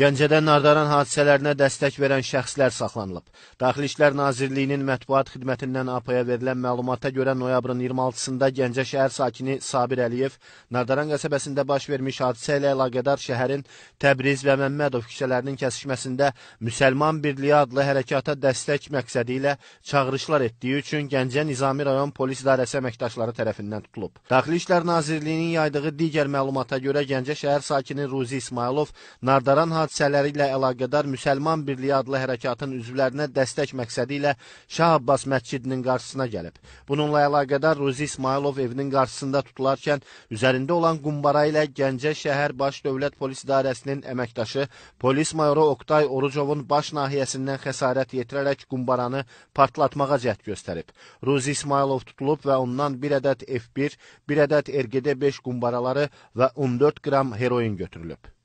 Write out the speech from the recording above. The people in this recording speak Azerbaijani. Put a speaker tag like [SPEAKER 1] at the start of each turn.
[SPEAKER 1] Gəncədə Nardaran hadisələrinə dəstək verən şəxslər saxlanılıb. Daxili İşlər Nazirliyinin mətbuat xidmətindən APA-ya verilən məlumata görə noyabrın 26-sında Gəncə şəhər sakini Sabir Əliyev Nardaran qəsəbəsində baş vermiş hadisə ilə əlaqədar şəhərin Təbriz və Məmmədov küçələrinin kəsişməsində Müsəlman Birliyi adlı hərəkata dəstək məqsədi ilə çağırışlar etdiyi üçün Gəncə Nizami rayon polis idarəsi əməkdaşları tərəfindən tutulub. Daxili İşlər Nazirliyinin yaydığı digər məlumata görə Gəncə şəhər sakini Ruzi İsmailov Nardaran hadisələrinə hadisələri ilə əlaqədar Müsəlman Birliyi adlı hərəkatın üzvlərinə dəstək məqsədi ilə Şah Abbas məscidinin qarşısına gəlib. Bununla əlaqədar Ruzi İsmailov evinin qarşısında tutularkən üzərində olan qumbara ilə Gəncə şəhər Baş Dövlət Polis İdarəsinin əməkdaşı polis mayoru Oqtay Orucovun baş nahiyəsindən xəsarət yetirərək qumbaranı partlatmağa cəhd göstərib. Ruzi İsmailov tutulub və ondan bir ədəd F1, bir ədəd RGD 5 qumbaraları və 14 qram heroin götürülüb.